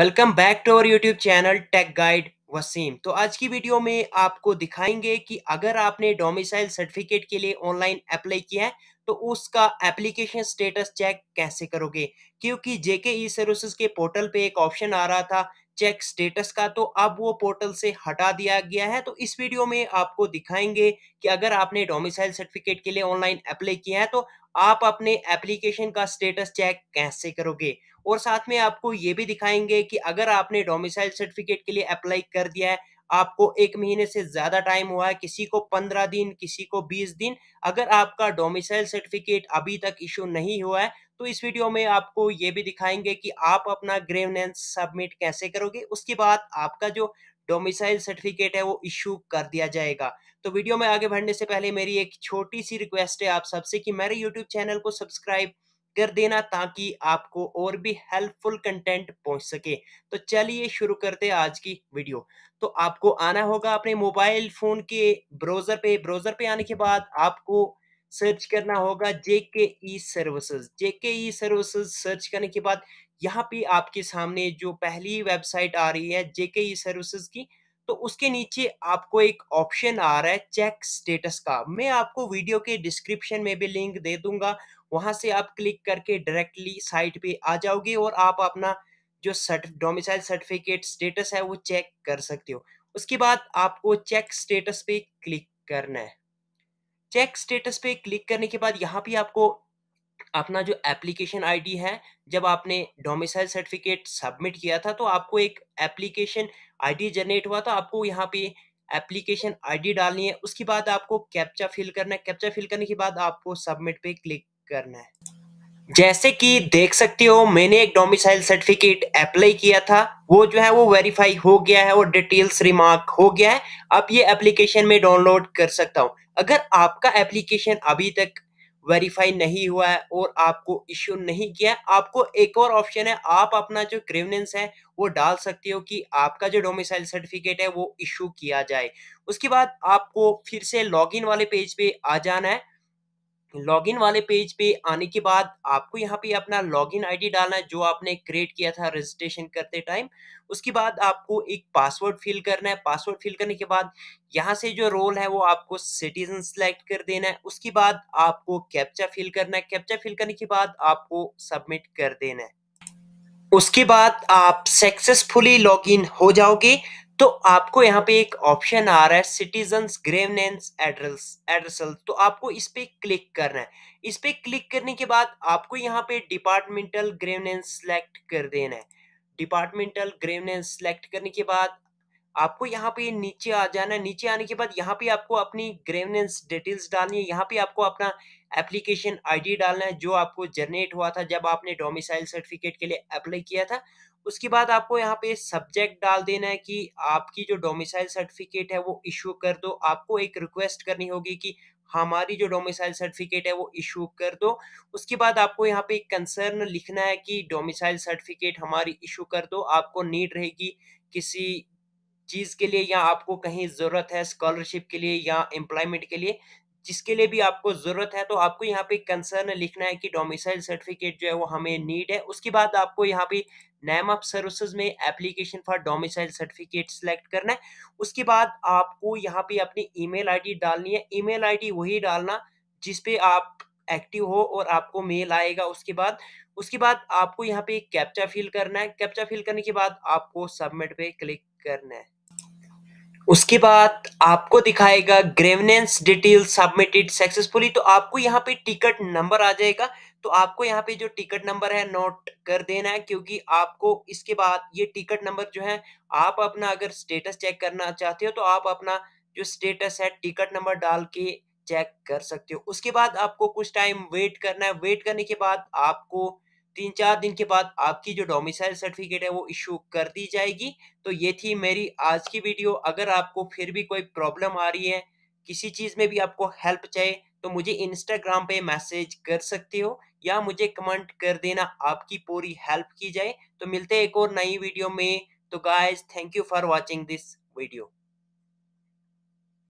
welcome back to our YouTube channel tech guide Waseem तो आज की वीडियो में आपको दिखाएंगे कि अगर आपने डोमिसाइल सर्टिफिकेट के लिए ऑनलाइन अप्लाई किया है तो उसका एप्लीकेशन स्टेटस चेक कैसे करोगे क्योंकि जेके ई सर्विसेज के पोर्टल पे एक ऑप्शन आ रहा था चेक स्टेटस का तो अब वो पोर्टल से हटा दिया गया है तो इस वीडियो में आपको दिखाएंगे कि अगर आपने डोमिसाइल सर्टिफिकेट के लिए ऑनलाइन अप्लाई किया है तो आप अपने एप्लीकेशन का स्टेटस चेक कैसे करोगे और साथ में आपको ये भी दिखाएंगे कि अगर आपने डोमिसाइल सर्टिफिकेट के लिए अप्लाई कर दिया है आपको एक महीने से ज्यादा टाइम हुआ है किसी को पंद्रह दिन किसी को बीस दिन अगर आपका डोमिसाइल सर्टिफिकेट अभी तक इशू नहीं हुआ है तो इस वीडियो में आपको ये भी दिखाएंगे कि आप अपना ग्रेवनेंस सबमिट कैसे करोगे उसके बाद आपका जो डोमिसाइल सर्टिफिकेट है वो इश्यू कर दिया जाएगा तो वीडियो में आगे बढ़ने से पहले मेरी एक छोटी सी रिक्वेस्ट है आप सबसे कि मेरे यूट्यूब चैनल को सब्सक्राइब कर देना ताकि आपको और भी हेल्पफुल कंटेंट पहुंच सके तो चलिए शुरू करते हैं आज की वीडियो तो आपको आना होगा अपने मोबाइल फोन के ब्राउजर पे ब्राउजर पे आने के बाद आपको सर्च करना होगा JK e services JK e services search करने के बाद यहाँ पे आपके सामने जो पहली वेबसाइट आ रही है जेके ई सर्विसेज की तो उसके नीचे आपको एक ऑप्शन आ रहा है चेक स्टेटस का मैं आपको वीडियो के डिस्क्रिप्शन में भी लिंक दे दूंगा वहां से आप क्लिक करके डायरेक्टली साइट पे आ जाओगे और आप अपना जो सर्ट डोमिसाइल सर्टिफिकेट स्टेटस है वो चेक कर सकते हो उसके बाद आपको चेक स्टेटस पे क्लिक करना है चेक स्टेटस पे क्लिक करने के बाद यहाँ पे आपको अपना जो एप्लीकेशन आईडी है जब आपने डोमिसाइल सर्टिफिकेट सबमिट किया था तो आपको एक एप्लीकेशन आईडी जनरेट हुआ था आपको यहाँ पे एप्लीकेशन आईडी डालनी है उसके बाद आपको कैप्चा फिल करना है कैप्चा फिल करने के बाद आपको सबमिट पे क्लिक करना है जैसे कि देख सकते हो मैंने एक डोमिसाइल सर्टिफिकेट अप्लाई किया था वो जो है वो वेरीफाई हो गया है और डिटेल्स रिमार्क हो गया है अब ये एप्लीकेशन में डाउनलोड कर सकता हूँ अगर आपका एप्लीकेशन अभी तक वेरीफाई नहीं हुआ है और आपको इश्यू नहीं किया आपको एक और ऑप्शन है आप अपना जो क्रिमिनेंस है वो डाल सकते हो कि आपका जो डोमिसाइल सर्टिफिकेट है वो इश्यू किया जाए उसके बाद आपको फिर से लॉगिन वाले पेज पे आ जाना है लॉगिन वाले पेज पे आने के बाद आपको यहाँ पे अपना लॉगिन आईडी डालना है जो आपने क्रिएट किया था रजिस्ट्रेशन करते टाइम उसके बाद आपको एक पासवर्ड फिल करना है पासवर्ड फिल करने के बाद यहाँ से जो रोल है वो आपको सिटीजन सेलेक्ट कर देना है उसके बाद आपको कैप्चा फिल करना है कैप्चा फिल करने के बाद आपको सबमिट कर देना है उसके बाद आप सक्सेसफुली लॉगिन हो जाओगे तो आपको यहाँ पे एक ऑप्शन आ रहा है सिटीजन ग्रेवनेंस एड्रेस एड्रेसल तो आपको इस पे क्लिक करना है इस पे क्लिक करने के बाद आपको यहाँ पे डिपार्टमेंटल ग्रेवनेंस सेलेक्ट कर देना है डिपार्टमेंटल ग्रेवनेंस सेलेक्ट करने के बाद आपको यहाँ पे नीचे आ जाना है नीचे आने के बाद यहाँ पे आपको अपनी ग्रेवनेंस डिटेल्स डालनी है यहाँ पे आपको अपना एप्लीकेशन आईडी डालना है जो आपको जनरेट हुआ था जब आपने डोमिसाइल सर्टिफिकेट के लिए अप्लाई किया था उसके बाद आपको यहाँ पे सब्जेक्ट डाल देना है कि आपकी जो डोमिसाइल सर्टिफिकेट है वो इशू कर दो आपको एक रिक्वेस्ट करनी होगी कि हमारी जो डोमिसाइल सर्टिफिकेट है वो इशू कर दो उसके बाद आपको यहाँ पे कंसर्न लिखना है कि डोमिसाइल सर्टिफिकेट हमारी इशू कर दो आपको नीड रहेगी किसी चीज़ के लिए या आपको कहीं ज़रूरत है स्कॉलरशिप के लिए या एम्प्लॉयमेंट के लिए जिसके लिए भी आपको ज़रूरत है तो आपको यहाँ पे कंसर्न लिखना है कि डोमिसाइल सर्टिफिकेट जो है वो हमें नीड है उसके बाद आपको यहाँ पे नैम ऑफ सर्विसेज में application for domicile certificate select करना है उसके बाद आपको यहाँ पे अपनी ईमेल आईडी डालनी है ईमेल आईडी वही डालना जिसपे आप एक्टिव हो और आपको मेल आएगा उसके बाद उसके बाद आपको यहाँ पे कैप्चा फिल करना है कैप्चा फिल करने के बाद आपको सबमिट पे क्लिक करना है उसके बाद आपको दिखाएगा ग्रेवनेंस डिटेल सबमिटेड सक्सेसफुली तो आपको यहाँ पे टिकट नंबर आ जाएगा तो आपको यहाँ पे जो टिकट नंबर है नोट कर देना है क्योंकि आपको इसके बाद ये टिकट नंबर जो है आप अपना अगर स्टेटस चेक करना चाहते हो तो आप अपना जो स्टेटस है टिकट नंबर डाल के चेक कर सकते हो उसके बाद आपको कुछ टाइम वेट करना है वेट करने के बाद आपको तीन चार दिन के बाद आपकी जो डोमिसाइल सर्टिफिकेट है वो इशू कर दी जाएगी तो ये थी मेरी आज की वीडियो अगर आपको फिर भी कोई प्रॉब्लम आ रही है किसी चीज़ में भी आपको हेल्प चाहिए तो मुझे इंस्टाग्राम पे मैसेज कर सकते हो या मुझे कमेंट कर देना आपकी पूरी हेल्प की जाए तो मिलते हैं एक और नई वीडियो में तो guys thank you for watching this video